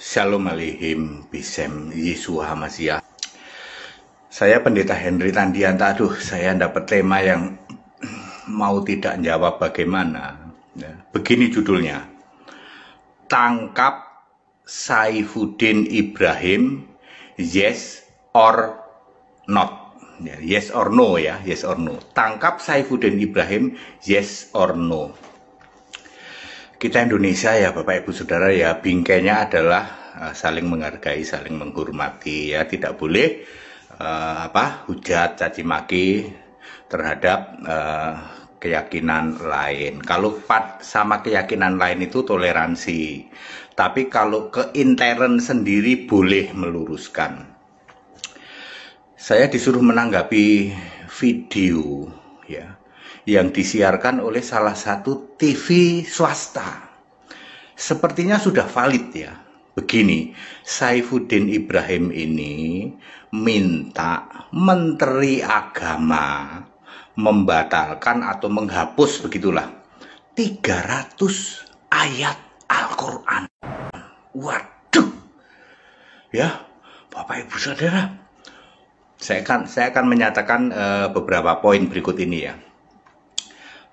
Shalom Alehim Bisem Yesua Hamasiah Saya Pendeta Henry Tandianta Aduh saya dapat tema yang mau tidak jawab bagaimana ya, Begini judulnya Tangkap Saifuddin Ibrahim Yes or not ya, Yes or no ya Yes or no Tangkap Saifuddin Ibrahim Yes or no kita Indonesia ya Bapak Ibu Saudara ya bingkainya adalah uh, saling menghargai, saling menghormati ya tidak boleh uh, apa hujat, caci maki terhadap uh, keyakinan lain. Kalau pat sama keyakinan lain itu toleransi. Tapi kalau ke intern sendiri boleh meluruskan. Saya disuruh menanggapi video ya yang disiarkan oleh salah satu TV swasta. Sepertinya sudah valid ya. Begini, Saifuddin Ibrahim ini minta Menteri Agama membatalkan atau menghapus begitulah 300 ayat Al-Qur'an. Waduh. Ya, Bapak Ibu Saudara, saya akan saya akan menyatakan uh, beberapa poin berikut ini ya.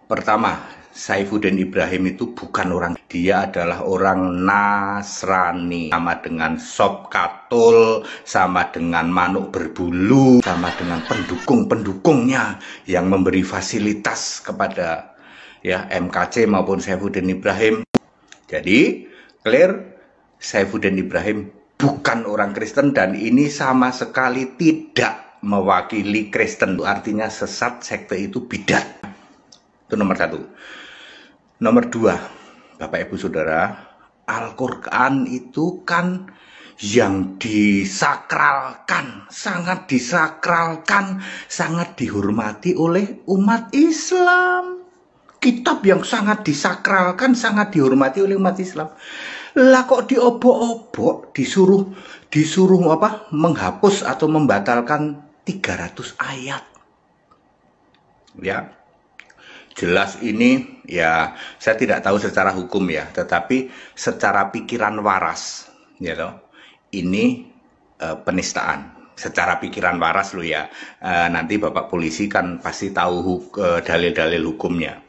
Pertama, Saifuddin Ibrahim itu bukan orang dia adalah orang Nasrani sama dengan Sobkatul katul sama dengan manuk berbulu sama dengan pendukung-pendukungnya yang memberi fasilitas kepada ya MKC maupun Saifuddin Ibrahim. Jadi clear Saifuddin Ibrahim bukan orang Kristen dan ini sama sekali tidak mewakili Kristen. Artinya sesat sekte itu bidat itu nomor satu. Nomor dua, Bapak Ibu Saudara, Al-Quran itu kan yang disakralkan, sangat disakralkan, sangat dihormati oleh umat Islam. Kitab yang sangat disakralkan, sangat dihormati oleh umat Islam. Lah kok diobok-obok, disuruh disuruh apa? menghapus atau membatalkan 300 ayat. Ya jelas ini ya saya tidak tahu secara hukum ya, tetapi secara pikiran waras, ya you know, ini uh, penistaan. Secara pikiran waras lo ya, uh, nanti bapak polisi kan pasti tahu huk, uh, dalil-dalil hukumnya.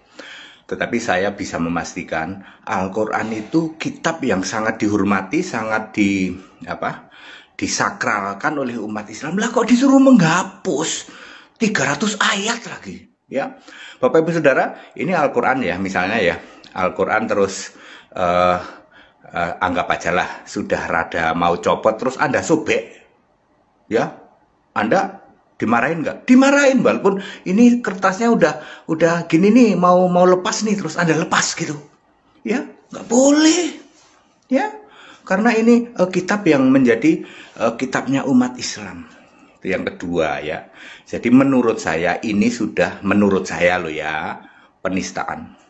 Tetapi saya bisa memastikan Al-Quran itu kitab yang sangat dihormati, sangat di apa disakralkan oleh umat Islam. Lah kok disuruh menghapus 300 ayat lagi? Ya, Bapak Ibu Saudara, ini Al-Quran ya, misalnya ya, Al-Quran terus uh, uh, anggap aja lah sudah rada mau copot, terus Anda sobek, ya, Anda dimarahin nggak? Dimarahin, walaupun ini kertasnya udah udah gini nih, mau mau lepas nih, terus Anda lepas gitu, ya, nggak boleh, ya, karena ini uh, kitab yang menjadi uh, kitabnya umat Islam itu yang kedua ya. Jadi menurut saya ini sudah menurut saya lo ya penistaan.